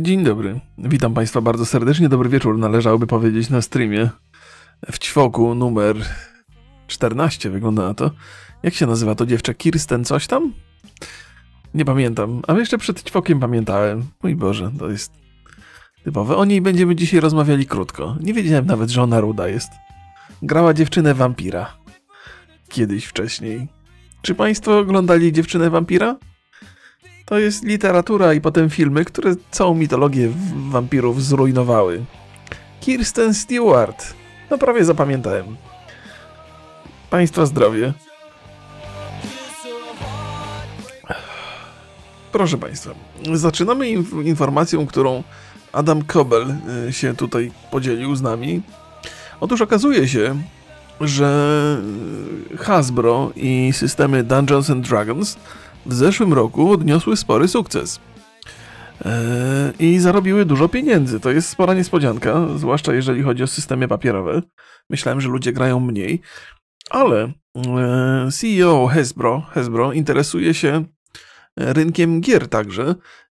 Dzień dobry. Witam Państwa bardzo serdecznie. Dobry wieczór należałoby powiedzieć na streamie. W ćwoku numer 14 wygląda na to. Jak się nazywa to dziewczę? Kirsten coś tam? Nie pamiętam. A jeszcze przed ćwokiem pamiętałem. Mój Boże, to jest typowe. O niej będziemy dzisiaj rozmawiali krótko. Nie wiedziałem nawet, że ona ruda jest. Grała dziewczynę wampira. Kiedyś wcześniej. Czy Państwo oglądali dziewczynę wampira? To jest literatura i potem filmy, które całą mitologię wampirów zrujnowały. Kirsten Stewart. No prawie zapamiętałem. Państwa zdrowie. Proszę Państwa, zaczynamy inf informacją, którą Adam Kobel y, się tutaj podzielił z nami. Otóż okazuje się, że y, Hasbro i systemy Dungeons and Dragons w zeszłym roku odniosły spory sukces. Eee, I zarobiły dużo pieniędzy. To jest spora niespodzianka, zwłaszcza jeżeli chodzi o systemy papierowe. Myślałem, że ludzie grają mniej, ale eee, CEO Hasbro, Hasbro interesuje się e, rynkiem gier także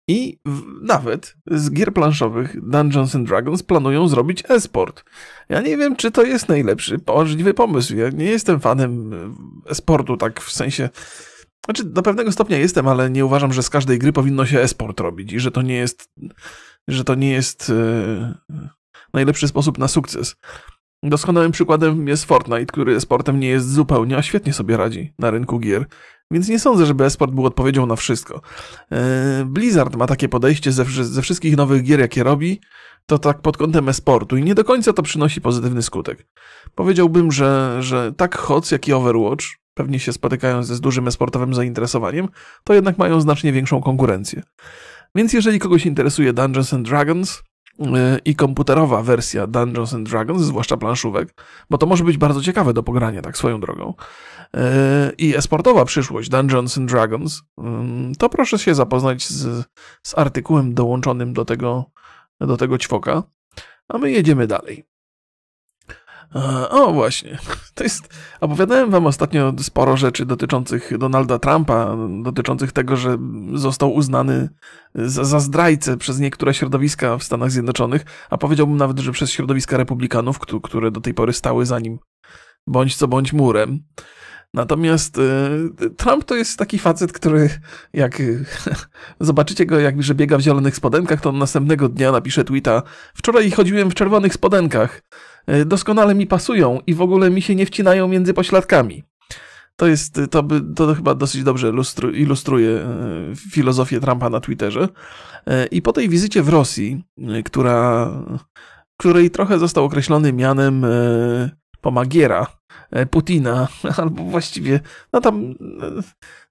i nawet z gier planszowych Dungeons and Dragons planują zrobić esport. Ja nie wiem, czy to jest najlepszy możliwy pomysł. Ja nie jestem fanem esportu tak w sensie znaczy, do pewnego stopnia jestem, ale nie uważam, że z każdej gry powinno się esport robić i że to nie jest, że to nie jest e, najlepszy sposób na sukces. Doskonałym przykładem jest Fortnite, który esportem nie jest zupełnie, a świetnie sobie radzi na rynku gier. Więc nie sądzę, żeby esport był odpowiedzią na wszystko. E, Blizzard ma takie podejście ze, ze wszystkich nowych gier, jakie robi, to tak pod kątem esportu i nie do końca to przynosi pozytywny skutek. Powiedziałbym, że, że tak Hotz, jak i Overwatch pewnie się spotykają ze z dużym esportowym zainteresowaniem, to jednak mają znacznie większą konkurencję. Więc jeżeli kogoś interesuje Dungeons and Dragons y, i komputerowa wersja Dungeons and Dragons, zwłaszcza planszówek, bo to może być bardzo ciekawe do pogrania, tak swoją drogą, y, i esportowa przyszłość Dungeons and Dragons, y, to proszę się zapoznać z, z artykułem dołączonym do tego, do tego ćwoka, a my jedziemy dalej. O, właśnie. To jest. Opowiadałem wam ostatnio sporo rzeczy dotyczących Donalda Trumpa, dotyczących tego, że został uznany za, za zdrajcę przez niektóre środowiska w Stanach Zjednoczonych, a powiedziałbym nawet, że przez środowiska republikanów, które do tej pory stały za nim bądź co bądź murem. Natomiast e, Trump to jest taki facet, który jak zobaczycie go, jak że biega w zielonych spodenkach, to on następnego dnia napisze tweeta: Wczoraj chodziłem w czerwonych spodenkach. E, doskonale mi pasują i w ogóle mi się nie wcinają między pośladkami. To jest, to, by, to chyba dosyć dobrze ilustruje e, filozofię Trumpa na Twitterze. E, I po tej wizycie w Rosji, która, której trochę został określony mianem pomagiera Putina, albo właściwie, no tam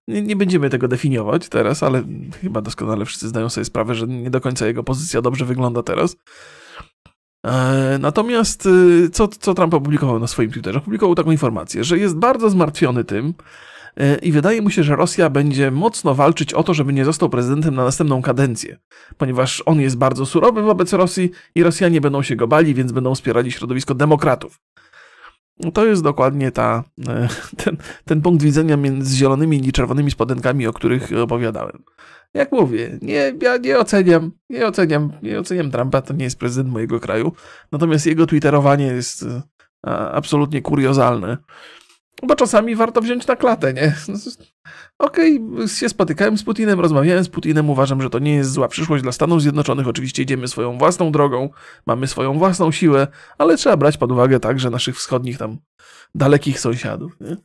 nie, nie, będziemy tego definiować teraz, ale chyba doskonale wszyscy zdają sobie sprawę, że nie do końca jego pozycja dobrze wygląda teraz. E, natomiast y, co, co Trump opublikował na swoim Twitterze? Opublikował taką informację, że jest bardzo zmartwiony tym e, i wydaje mu się, że Rosja będzie mocno walczyć o to, żeby nie został prezydentem na następną kadencję, ponieważ on jest bardzo surowy wobec Rosji i Rosjanie będą się go bali, więc będą wspierali środowisko demokratów. No to jest dokładnie ta, e, ten, ten punkt widzenia między zielonymi i czerwonymi spodenkami, o których opowiadałem jak mówię, nie, ja nie oceniam, nie oceniam, nie oceniam Trumpa, to nie jest prezydent mojego kraju. Natomiast jego twitterowanie jest e, absolutnie kuriozalne. Bo czasami warto wziąć na klatę, nie? Okej, okay, się spotykałem z Putinem, rozmawiałem z Putinem, uważam, że to nie jest zła przyszłość dla Stanów Zjednoczonych. Oczywiście idziemy swoją własną drogą, mamy swoją własną siłę, ale trzeba brać pod uwagę także naszych wschodnich tam dalekich sąsiadów, nie?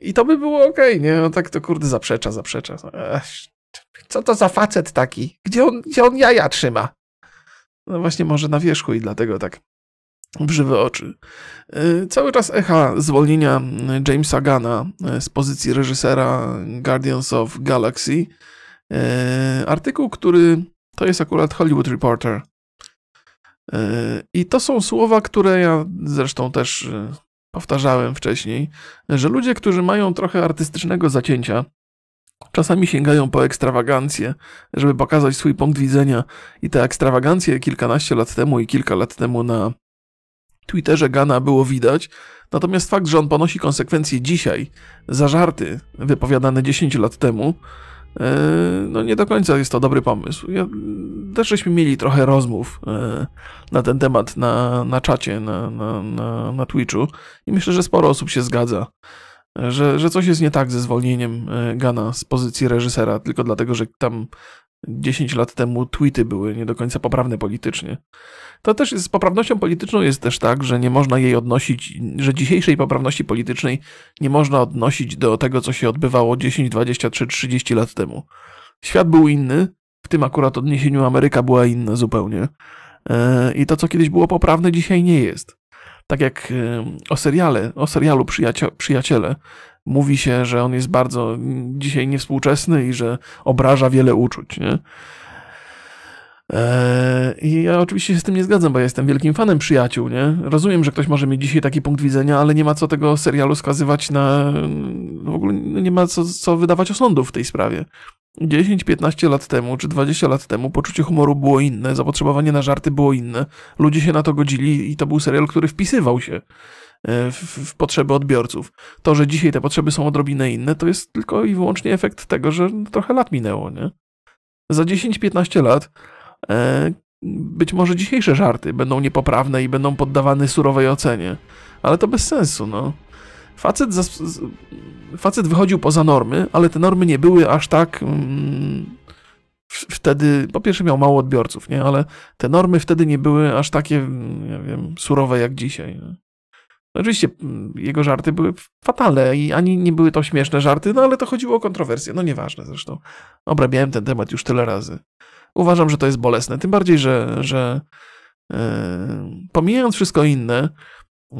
I to by było okej, okay, nie? No tak to kurde zaprzecza, zaprzecza. Ech. Co to za facet taki? Gdzie on, gdzie on jaja trzyma? No właśnie może na wierzchu i dlatego tak brzywy oczy. E, cały czas echa zwolnienia Jamesa Gana e, z pozycji reżysera Guardians of Galaxy. E, artykuł, który to jest akurat Hollywood Reporter. I to są słowa, które ja zresztą też powtarzałem wcześniej, że ludzie, którzy mają trochę artystycznego zacięcia, Czasami sięgają po ekstrawagancję, żeby pokazać swój punkt widzenia i te ekstrawagancje kilkanaście lat temu i kilka lat temu na Twitterze Gana było widać, natomiast fakt, że on ponosi konsekwencje dzisiaj za żarty wypowiadane 10 lat temu, e, no nie do końca jest to dobry pomysł. Ja, też żeśmy mieli trochę rozmów e, na ten temat na, na czacie, na, na, na, na Twitchu i myślę, że sporo osób się zgadza że, że coś jest nie tak ze zwolnieniem e, Gana z pozycji reżysera, tylko dlatego, że tam 10 lat temu tweety były nie do końca poprawne politycznie. To też jest, z poprawnością polityczną jest też tak, że nie można jej odnosić, że dzisiejszej poprawności politycznej nie można odnosić do tego, co się odbywało 10, 20, 3, 30 lat temu. Świat był inny, w tym akurat odniesieniu Ameryka była inna zupełnie. E, I to, co kiedyś było poprawne, dzisiaj nie jest tak jak y, o seriale, o serialu Przyjaciele mówi się, że on jest bardzo mm, dzisiaj niewspółczesny i że obraża wiele uczuć, nie? E, I ja oczywiście się z tym nie zgadzam, bo ja jestem wielkim fanem przyjaciół, nie? Rozumiem, że ktoś może mieć dzisiaj taki punkt widzenia, ale nie ma co tego serialu skazywać na. W ogóle nie ma co, co wydawać osądów w tej sprawie. 10-15 lat temu, czy 20 lat temu, poczucie humoru było inne, zapotrzebowanie na żarty było inne, ludzie się na to godzili i to był serial, który wpisywał się e, w, w potrzeby odbiorców. To, że dzisiaj te potrzeby są odrobinę inne, to jest tylko i wyłącznie efekt tego, że trochę lat minęło, nie? Za 10-15 lat E, być może dzisiejsze żarty będą niepoprawne i będą poddawane surowej ocenie. Ale to bez sensu, no. Facet, facet wychodził poza normy, ale te normy nie były aż tak. Mm, wtedy, po pierwsze, miał mało odbiorców, nie? Ale te normy wtedy nie były aż takie, nie mm, wiem, surowe jak dzisiaj. Nie? No. Oczywiście mm, jego żarty były fatalne i ani nie były to śmieszne żarty, no ale to chodziło o kontrowersje. No nieważne zresztą. Obrabiałem ten temat już tyle razy. Uważam, że to jest bolesne. Tym bardziej, że, że yy, pomijając wszystko inne,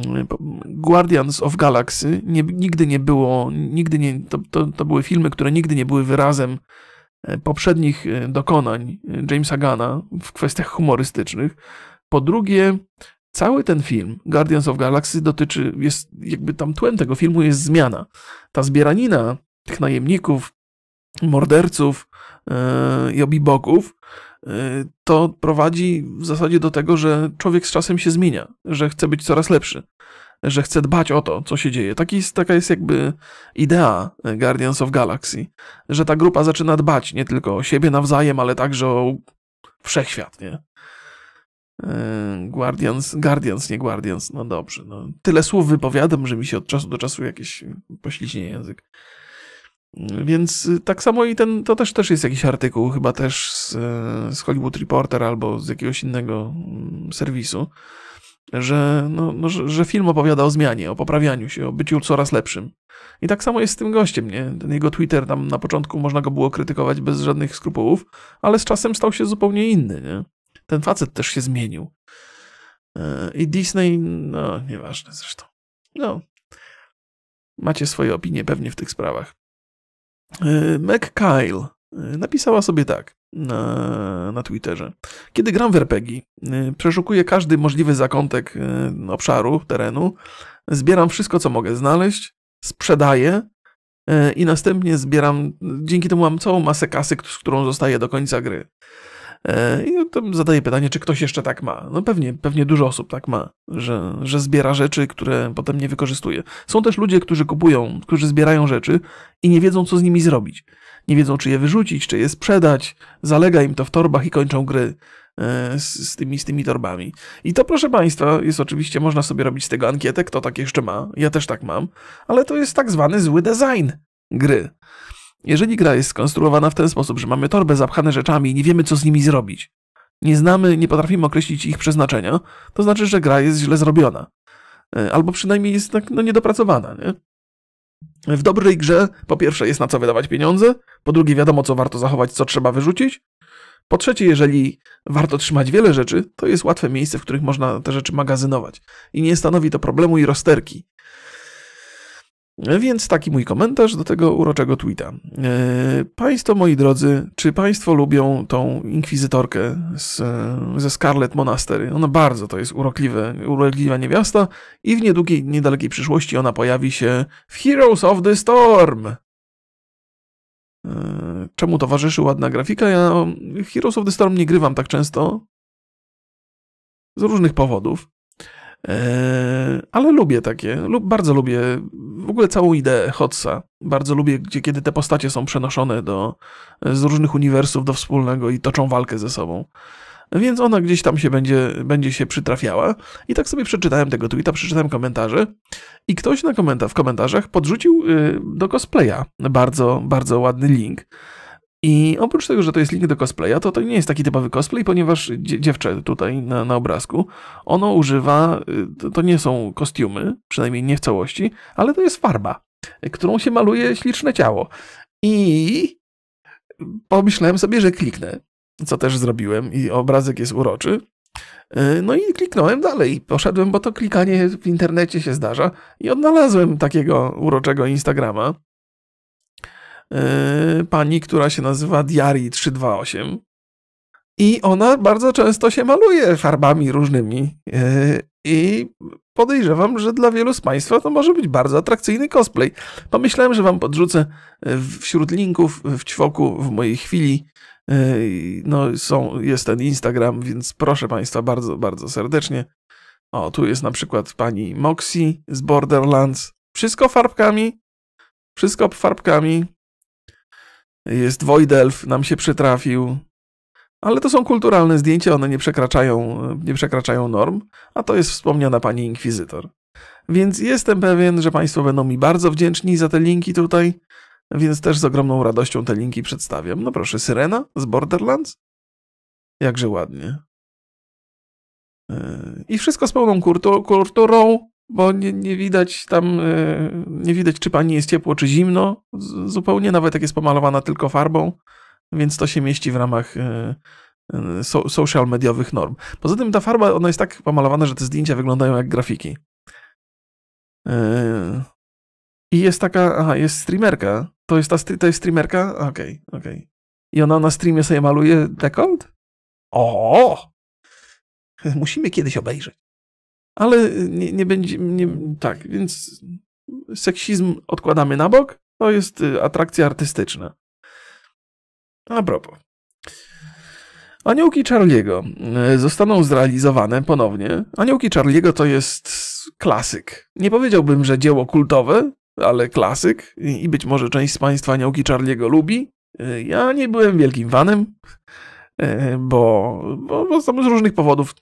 mm, Guardians of Galaxy nie, nigdy nie było, nigdy nie, to, to, to, były filmy, które nigdy nie były wyrazem e, poprzednich e, dokonań Jamesa Gana w kwestiach humorystycznych. Po drugie, cały ten film, Guardians of Galaxy, dotyczy, jest jakby tam tłem tego filmu jest zmiana. Ta zbieranina tych najemników, morderców, E, i bogów e, to prowadzi w zasadzie do tego, że człowiek z czasem się zmienia, że chce być coraz lepszy, że chce dbać o to, co się dzieje. Taki jest, taka jest jakby idea e, Guardians of Galaxy, że ta grupa zaczyna dbać nie tylko o siebie nawzajem, ale także o wszechświat, nie? Guardians, Guardians, nie Guardians, no dobrze. No. Tyle słów wypowiadam, że mi się od czasu do czasu jakieś pośliźnie język. Więc y, tak samo i ten, to też, też jest jakiś artykuł, chyba też z, e, z Hollywood Reporter albo z jakiegoś innego mm, serwisu, że, no, no, że, że, film opowiada o zmianie, o poprawianiu się, o byciu coraz lepszym. I tak samo jest z tym gościem, nie? Ten jego Twitter tam na początku można go było krytykować bez żadnych skrupułów, ale z czasem stał się zupełnie inny, nie? Ten facet też się zmienił. E, I Disney, no, nieważne zresztą. No. Macie swoje opinie pewnie w tych sprawach. Y, Meg Kyle y, napisała sobie tak na, na Twitterze. Kiedy gram w RPG, y, przeszukuję każdy możliwy zakątek obszaru, terenu, zbieram wszystko, co mogę znaleźć, sprzedaję i następnie zbieram, dzięki temu mam całą masę kasy, z którą zostaję do końca gry. E, I no tam zadaję pytanie, czy ktoś jeszcze tak ma. No pewnie, pewnie dużo osób tak ma, że, że zbiera rzeczy, które potem nie wykorzystuje. Są też ludzie, którzy kupują, którzy zbierają rzeczy i nie wiedzą, co z nimi zrobić. Nie wiedzą, czy je wyrzucić, czy je sprzedać. Zalega im to w torbach i kończą gry. E, z, z, tymi, z tymi torbami. I to, proszę Państwa, jest oczywiście, można sobie robić z tego ankietę, kto tak jeszcze ma, ja też tak mam, ale to jest tak zwany zły design gry. Jeżeli gra jest skonstruowana w ten sposób, że mamy torbę zapchane rzeczami i nie wiemy, co z nimi zrobić, nie znamy, nie potrafimy określić ich przeznaczenia, to znaczy, że gra jest źle zrobiona. E, albo przynajmniej jest tak no, niedopracowana, nie? W dobrej grze po pierwsze jest na co wydawać pieniądze, po drugie wiadomo, co warto zachować, co trzeba wyrzucić. Po trzecie, jeżeli warto trzymać wiele rzeczy, to jest łatwe miejsce, w których można te rzeczy magazynować. I nie stanowi to problemu i rozterki. Więc taki mój komentarz do tego uroczego tweeta. E, państwo, moi drodzy, czy Państwo lubią tą inkwizytorkę z, ze Scarlet Monastery? Ona bardzo to jest urokliwe, urokliwa niewiasta i w niedługiej, niedalekiej przyszłości ona pojawi się w Heroes of the Storm. E, czemu towarzyszy ładna grafika? Ja Heroes of the Storm nie grywam tak często. Z różnych powodów. E, ale lubię takie, lub bardzo lubię w ogóle całą ideę Hotsa. Bardzo lubię, gdzie, kiedy te postacie są przenoszone do, z różnych uniwersów do wspólnego i toczą walkę ze sobą. Więc ona gdzieś tam się będzie, będzie się przytrafiała. I tak sobie przeczytałem tego tweeta, przeczytałem komentarze i ktoś na komenta w komentarzach podrzucił y, do cosplaya bardzo, bardzo ładny link. I oprócz tego, że to jest link do cosplaya, to to nie jest taki typowy cosplay, ponieważ dziewczę tutaj na, na obrazku, ono używa, y, to, to nie są kostiumy, przynajmniej nie w całości, ale to jest farba, którą się maluje śliczne ciało. I pomyślałem sobie, że kliknę, co też zrobiłem i obrazek jest uroczy. Y, no i kliknąłem dalej, poszedłem, bo to klikanie w internecie się zdarza i odnalazłem takiego uroczego Instagrama E, pani, która się nazywa Diari 328. I ona bardzo często się maluje farbami różnymi. E, I podejrzewam, że dla wielu z Państwa to może być bardzo atrakcyjny cosplay. Pomyślałem, że Wam podrzucę e, wśród linków w ćwoku w mojej chwili. No, są, jest ten Instagram, więc proszę Państwa bardzo, bardzo serdecznie. O, tu jest na przykład pani Moxie z Borderlands. Wszystko farbkami. Wszystko farbkami. Jest Wojdelf, nam się przytrafił. Ale to są kulturalne zdjęcia, one nie przekraczają, nie przekraczają norm, a to jest wspomniana pani inkwizytor. Więc jestem pewien, że Państwo będą mi bardzo wdzięczni za te linki tutaj, więc też z ogromną radością te linki przedstawiam. No proszę, Syrena z Borderlands? Jakże ładnie. E, I wszystko z pełną kulturą, bo nie, nie, widać tam, e, nie widać czy pani jest ciepło, czy zimno zupełnie, nawet jak jest pomalowana tylko farbą, więc to się mieści w ramach e, e, social mediowych norm. Poza tym ta farba, ona jest tak pomalowana, że te zdjęcia wyglądają jak grafiki. I jest taka, aha, jest streamerka, to jest ta, to jest streamerka? Okej, okay, okej. Okay. I ona na streamie sobie maluje dekolt? O! Musimy kiedyś obejrzeć ale nie, nie będzie. Nie, tak, więc seksizm odkładamy na bok. To jest y, atrakcja artystyczna. A propos. Aniołki Charliego y, zostaną zrealizowane ponownie. Aniołki Charliego to jest klasyk. Nie powiedziałbym, że dzieło kultowe, ale klasyk i być może część z Państwa Aniołki Charliego lubi. Y, ja nie byłem wielkim fanem, bo, bo, bo z różnych powodów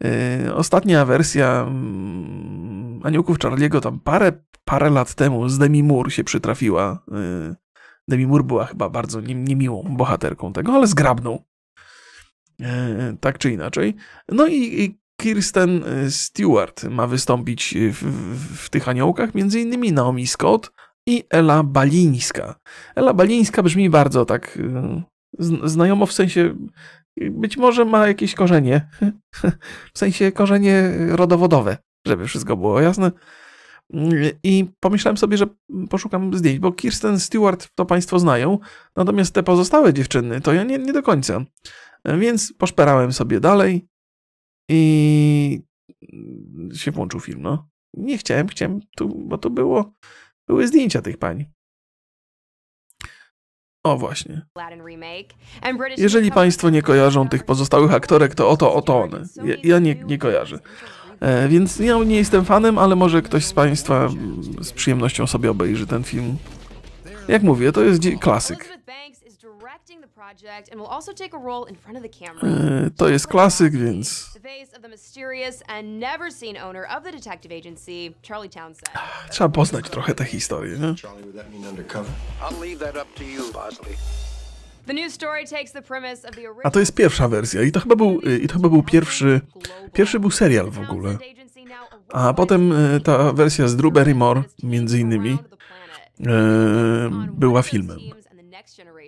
Yy, ostatnia wersja mm, Aniołków Charlie'ego tam parę, parę lat temu z Demi Moore się przytrafiła. Yy, Demi Moore była chyba bardzo niemiłą bohaterką tego, ale zgrabną. Yy, tak czy inaczej. No i Kirsten Stewart ma wystąpić w, w, w tych aniołkach, m.in. Naomi Scott i Ela Balińska. Ela Balińska brzmi bardzo tak znajomo w sensie być może ma jakieś korzenie, w sensie korzenie rodowodowe, żeby wszystko było jasne. I pomyślałem sobie, że poszukam zdjęć, bo Kirsten Stewart to Państwo znają, natomiast te pozostałe dziewczyny to ja nie, nie do końca. Więc poszperałem sobie dalej i się włączył film. No. Nie chciałem, chciałem, tu, bo tu było, były zdjęcia tych pań. O właśnie. Jeżeli Państwo nie kojarzą tych pozostałych aktorek, to oto, oto one. Ja, ja nie, nie kojarzę. E, więc ja nie jestem fanem, ale może ktoś z Państwa z przyjemnością sobie obejrzy ten film. Jak mówię, to jest klasyk to jest klasyk, więc. Ah, trzeba poznać trochę tę historię, nie? A to jest pierwsza wersja i to chyba był, e, i to chyba był pierwszy, pierwszy był serial w ogóle. A potem e, ta wersja z Drew Barrymore, między innymi, e, była filmem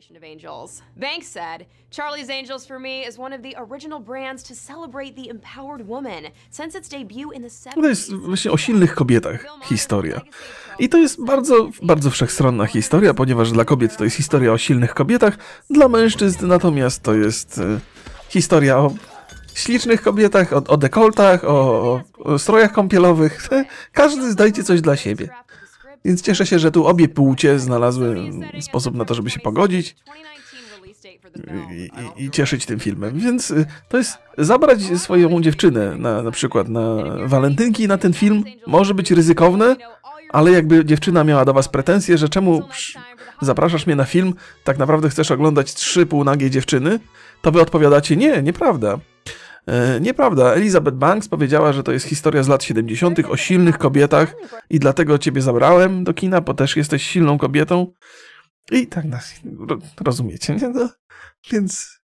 definition of angels. Banks said, Charlie's Angels for me is one of the original brands to celebrate the empowered woman since its debut in the 70s. No to jest właśnie o silnych kobietach historia. I to jest bardzo, bardzo wszechstronna historia, ponieważ dla kobiet to jest historia o silnych kobietach, dla mężczyzn natomiast to jest e, historia o ślicznych kobietach, o, o dekoltach, o, o, o strojach kąpielowych. Każdy znajdzie coś dla siebie. Więc cieszę się, że tu obie płcie znalazły sposób na to, żeby się pogodzić i, i, i cieszyć tym filmem. Więc y, to jest zabrać swoją dziewczynę na, na przykład na walentynki na ten film może być ryzykowne, ale jakby dziewczyna miała do was pretensje, że czemu zapraszasz mnie na film, tak naprawdę chcesz oglądać trzy półnagie dziewczyny, to wy odpowiadacie, nie, nieprawda. E, nieprawda, Elizabeth Banks powiedziała, że to jest historia z lat 70. o silnych kobietach i dlatego ciebie zabrałem do kina, bo też jesteś silną kobietą. I tak nas rozumiecie, nie? No, więc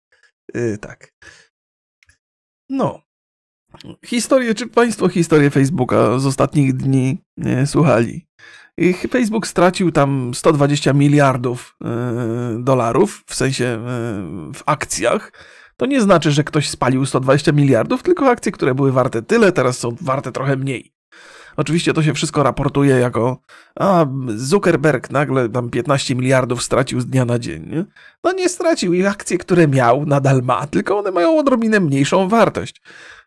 yy, tak. No. Historię, czy państwo historię Facebooka z ostatnich dni nie, słuchali? Facebook stracił tam 120 miliardów yy, dolarów, w sensie yy, w akcjach to nie znaczy, że ktoś spalił 120 miliardów, tylko akcje, które były warte tyle, teraz są warte trochę mniej. Oczywiście to się wszystko raportuje jako a Zuckerberg nagle tam 15 miliardów stracił z dnia na dzień. Nie? No nie stracił i akcje, które miał nadal ma, tylko one mają odrobinę mniejszą wartość.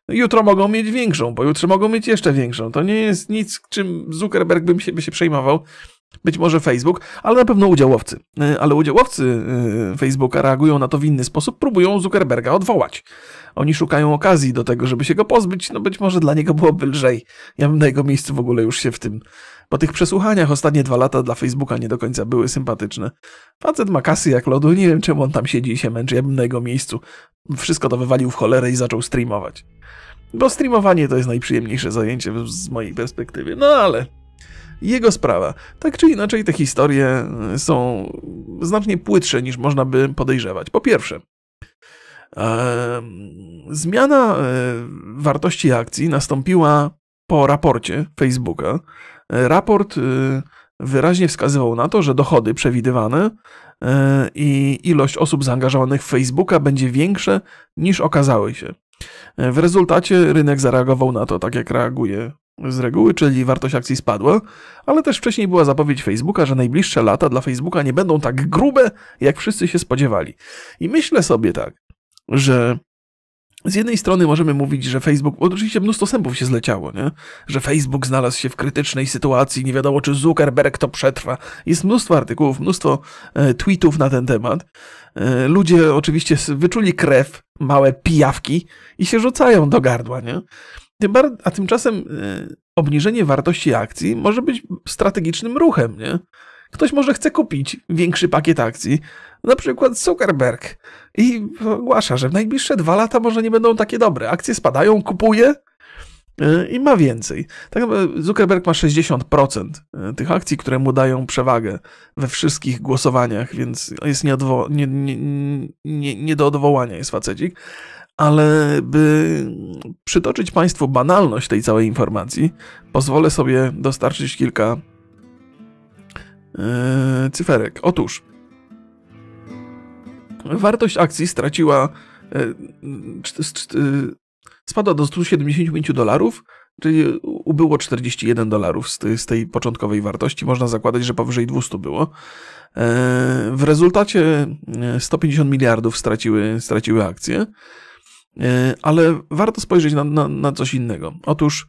Jutro mogą mieć większą, pojutrze mogą mieć jeszcze większą. To nie jest nic, czym Zuckerberg bym się, by się przejmował być może Facebook, ale na pewno udziałowcy. E, ale udziałowcy e, Facebooka reagują na to w inny sposób, próbują Zuckerberga odwołać. Oni szukają okazji do tego, żeby się go pozbyć, no być może dla niego byłoby lżej. Ja bym na jego miejscu w ogóle już się w tym... Po tych przesłuchaniach ostatnie dwa lata dla Facebooka nie do końca były sympatyczne. Facet ma kasy jak lodu, nie wiem czemu on tam siedzi i się męczy, ja bym na jego miejscu wszystko to wywalił w cholerę i zaczął streamować. Bo streamowanie to jest najprzyjemniejsze zajęcie z mojej perspektywy, no ale jego sprawa. Tak czy inaczej, te historie e, są znacznie płytsze niż można by podejrzewać. Po pierwsze, zmiana e, wartości akcji nastąpiła po raporcie Facebooka. E, raport wyraźnie wskazywał na to, że dochody przewidywane i ilość osób zaangażowanych w Facebooka będzie większe niż okazały się. W rezultacie rynek zareagował na to tak, jak reaguje z reguły, czyli wartość akcji spadła, ale też wcześniej była zapowiedź Facebooka, że najbliższe lata dla Facebooka nie będą tak grube, jak wszyscy się spodziewali. I myślę sobie tak, że z jednej strony możemy mówić, że Facebook, oczywiście mnóstwo sępów się zleciało, nie? że Facebook znalazł się w krytycznej sytuacji, nie wiadomo czy Zuckerberg to przetrwa. Jest mnóstwo artykułów, mnóstwo e, tweetów na ten temat. E, ludzie oczywiście wyczuli krew, małe pijawki i się rzucają do gardła. Nie? a tymczasem e, obniżenie wartości akcji może być strategicznym ruchem. Nie? Ktoś może chce kupić większy pakiet akcji, na przykład Zuckerberg, i ogłasza, że w najbliższe dwa lata może nie będą takie dobre. Akcje spadają, kupuje e, i ma więcej. Tak Zuckerberg ma 60% e, tych akcji, które mu dają przewagę we wszystkich głosowaniach, więc jest nie, nie, nie, nie do odwołania, jest facecik. Ale by przytoczyć Państwu banalność tej całej informacji, pozwolę sobie dostarczyć kilka Eee, cyferek. Otóż wartość akcji straciła e, e, spadła do 175 dolarów, czyli ubyło 41 dolarów z, z, tej początkowej wartości. Można zakładać, że powyżej 200 było. Eee, w rezultacie 150 e, miliardów straciły, straciły akcje, eee, ale warto spojrzeć na, na, na coś innego. Otóż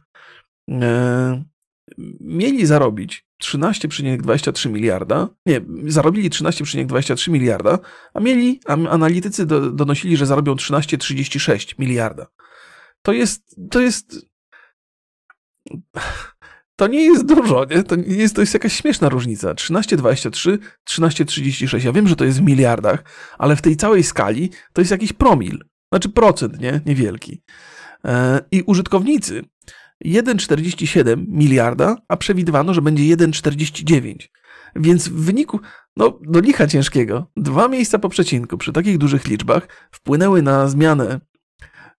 mieli zarobić 13,23 miliarda, nie, zarobili 13,23 miliarda, a mieli, a analitycy do, donosili, że zarobią 13,36 miliarda. To jest, to jest, to nie jest dużo, nie? To, nie jest, to jest jakaś śmieszna różnica. 13,23, 13,36. Ja wiem, że to jest w miliardach, ale w tej całej skali to jest jakiś promil. Znaczy procent, nie? Niewielki. E, I użytkownicy 1,47 miliarda, a przewidywano, że będzie 1,49. Więc w wyniku, no, do licha ciężkiego, dwa miejsca po przecinku przy takich dużych liczbach wpłynęły na zmianę.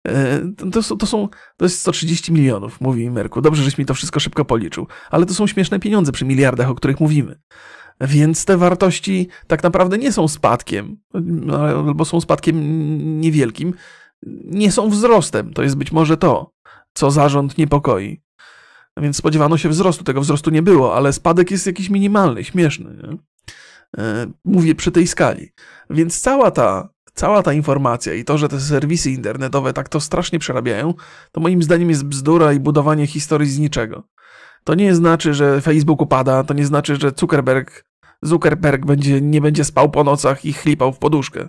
E, to, są, to, są, to jest 130 milionów, mówi Merku. Dobrze, żeś mi to wszystko szybko policzył, ale to są śmieszne pieniądze przy miliardach, o których mówimy. Więc te wartości tak naprawdę nie są spadkiem, no, albo są spadkiem niewielkim, nie są wzrostem. To jest być może to co zarząd niepokoi. Więc spodziewano się wzrostu, tego wzrostu nie było, ale spadek jest jakiś minimalny, śmieszny. Nie? E, mówię przy tej skali. Więc cała ta, cała ta informacja i to, że te serwisy internetowe tak to strasznie przerabiają, to moim zdaniem jest bzdura i budowanie historii z niczego. To nie znaczy, że Facebook upada, to nie znaczy, że Zuckerberg, Zuckerberg będzie, nie będzie spał po nocach i chlipał w poduszkę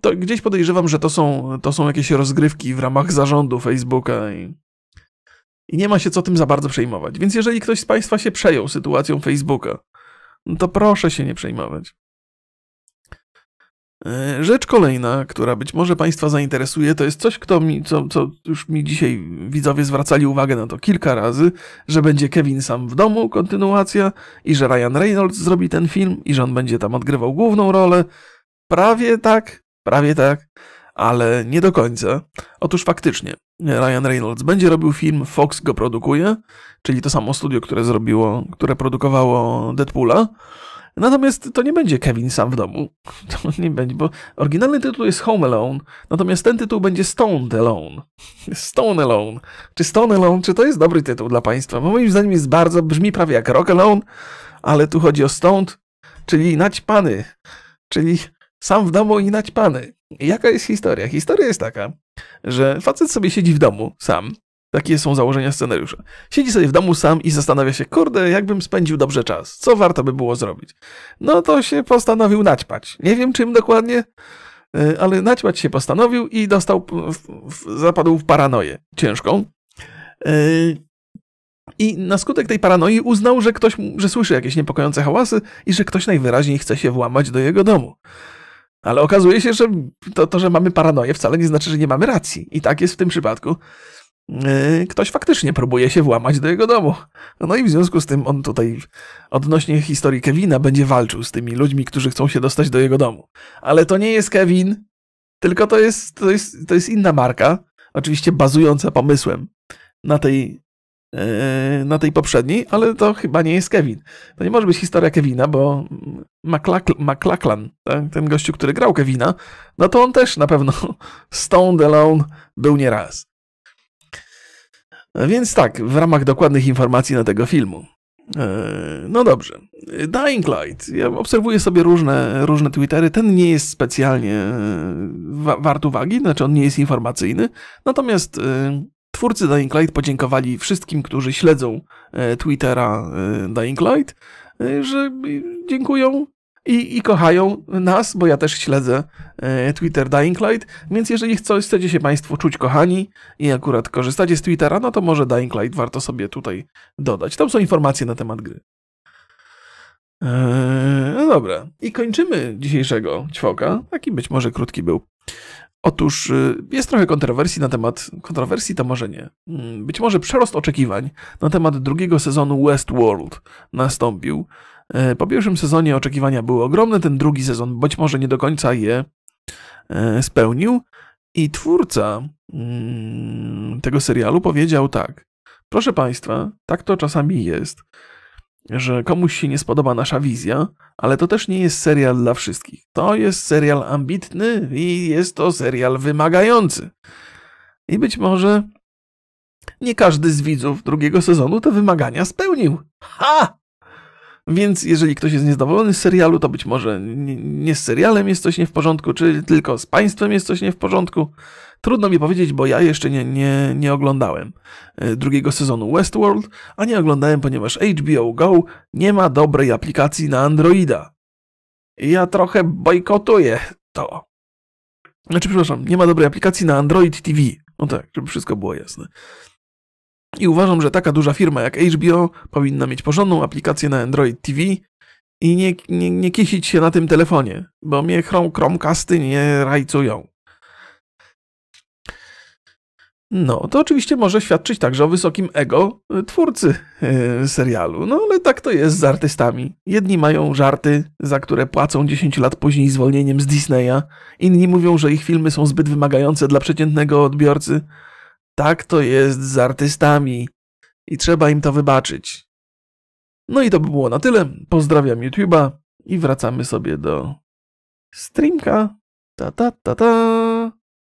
to gdzieś podejrzewam, że to są, to są jakieś rozgrywki w ramach zarządu Facebooka i, i nie ma się co tym za bardzo przejmować. Więc jeżeli ktoś z Państwa się przejął sytuacją Facebooka, no to proszę się nie przejmować. E, rzecz kolejna, która być może Państwa zainteresuje, to jest coś, kto mi, co, co już mi dzisiaj widzowie zwracali uwagę na to kilka razy, że będzie Kevin sam w domu, kontynuacja, i że Ryan Reynolds zrobi ten film, i że on będzie tam odgrywał główną rolę, Prawie tak, prawie tak, ale nie do końca. Otóż faktycznie, Ryan Reynolds będzie robił film, Fox go produkuje, czyli to samo studio, które zrobiło, które produkowało Deadpoola. Natomiast to nie będzie Kevin sam w domu. To nie będzie, bo oryginalny tytuł jest Home Alone, natomiast ten tytuł będzie Stone Alone. Stone Alone. Czy Stone Alone, czy to jest dobry tytuł dla państwa? Bo moim zdaniem jest bardzo, brzmi prawie jak Rock Alone, ale tu chodzi o Stone, czyli naćpany. Czyli sam w domu i naćpany. Jaka jest historia? Historia jest taka, że facet sobie siedzi w domu sam, takie są założenia scenariusza. Siedzi sobie w domu sam i zastanawia się, kurde, jakbym spędził dobrze czas, co warto by było zrobić. No to się postanowił naćpać. Nie wiem czym dokładnie, y, ale naćpać się postanowił i dostał, zapadł w paranoję ciężką. Y, I na skutek tej paranoi uznał, że ktoś, że słyszy jakieś niepokojące hałasy i że ktoś najwyraźniej chce się włamać do jego domu. Ale okazuje się, że to, to, że mamy paranoję, wcale nie znaczy, że nie mamy racji. I tak jest w tym przypadku. Yy, ktoś faktycznie próbuje się włamać do jego domu. No i w związku z tym on tutaj odnośnie historii Kevina będzie walczył z tymi ludźmi, którzy chcą się dostać do jego domu. Ale to nie jest Kevin, tylko to jest, to jest, to jest inna marka, oczywiście bazująca pomysłem na tej E, na tej poprzedniej, ale to chyba nie jest Kevin. To nie może być historia Kevina, bo McLachlan, tak? ten gościu, który grał Kevina, no to on też na pewno Stone Alone był nieraz. Więc tak, w ramach dokładnych informacji na tego filmu. E, no dobrze. Dying Light. Ja obserwuję sobie różne, różne Twittery. Ten nie jest specjalnie e, wa wart uwagi, znaczy on nie jest informacyjny. Natomiast Twórcy Dying Light podziękowali wszystkim, którzy śledzą e, Twittera e, Dying Light, e, że dziękują i, i, kochają nas, bo ja też śledzę Twitter Dying Light, więc jeżeli chcecie się Państwo czuć kochani i akurat korzystacie z Twittera, no to może Dying Light warto sobie tutaj dodać. Tam są informacje na temat gry. Eee, no dobra. I kończymy dzisiejszego ćwoka. Taki być może krótki był. Otóż y, jest trochę kontrowersji na temat, kontrowersji to może nie, mm, być może przerost oczekiwań na temat drugiego sezonu Westworld nastąpił. E, po pierwszym sezonie oczekiwania były ogromne, ten drugi sezon być może nie do końca je e, spełnił i twórca mm, tego serialu powiedział tak. Proszę Państwa, tak to czasami jest że komuś się nie spodoba nasza wizja, ale to też nie jest serial dla wszystkich. To jest serial ambitny i jest to serial wymagający. I być może nie każdy z widzów drugiego sezonu te wymagania spełnił. Ha! Więc jeżeli ktoś jest niezadowolony z serialu, to być może nie, nie z serialem jest coś nie w porządku, czy tylko z państwem jest coś nie w porządku. Trudno mi powiedzieć, bo ja jeszcze nie, nie, nie oglądałem e, drugiego sezonu Westworld, a nie oglądałem, ponieważ HBO Go nie ma dobrej aplikacji na Androida. ja trochę bojkotuję to. Znaczy, przepraszam, nie ma dobrej aplikacji na Android TV. No tak, żeby wszystko było jasne. I uważam, że taka duża firma jak HBO powinna mieć porządną aplikację na Android TV i nie, nie, nie kisić się na tym telefonie, bo mnie chrom, Chromecasty nie rajcują. No, to oczywiście może świadczyć także o wysokim ego y, twórcy yy, serialu, no ale tak to jest z artystami. Jedni mają żarty, za które płacą 10 lat później zwolnieniem z Disneya, inni mówią, że ich filmy są zbyt wymagające dla przeciętnego odbiorcy. Tak to jest z artystami i trzeba im to wybaczyć. No i to by było na tyle. Pozdrawiam YouTube'a i wracamy sobie do streamka. Ta ta ta ta.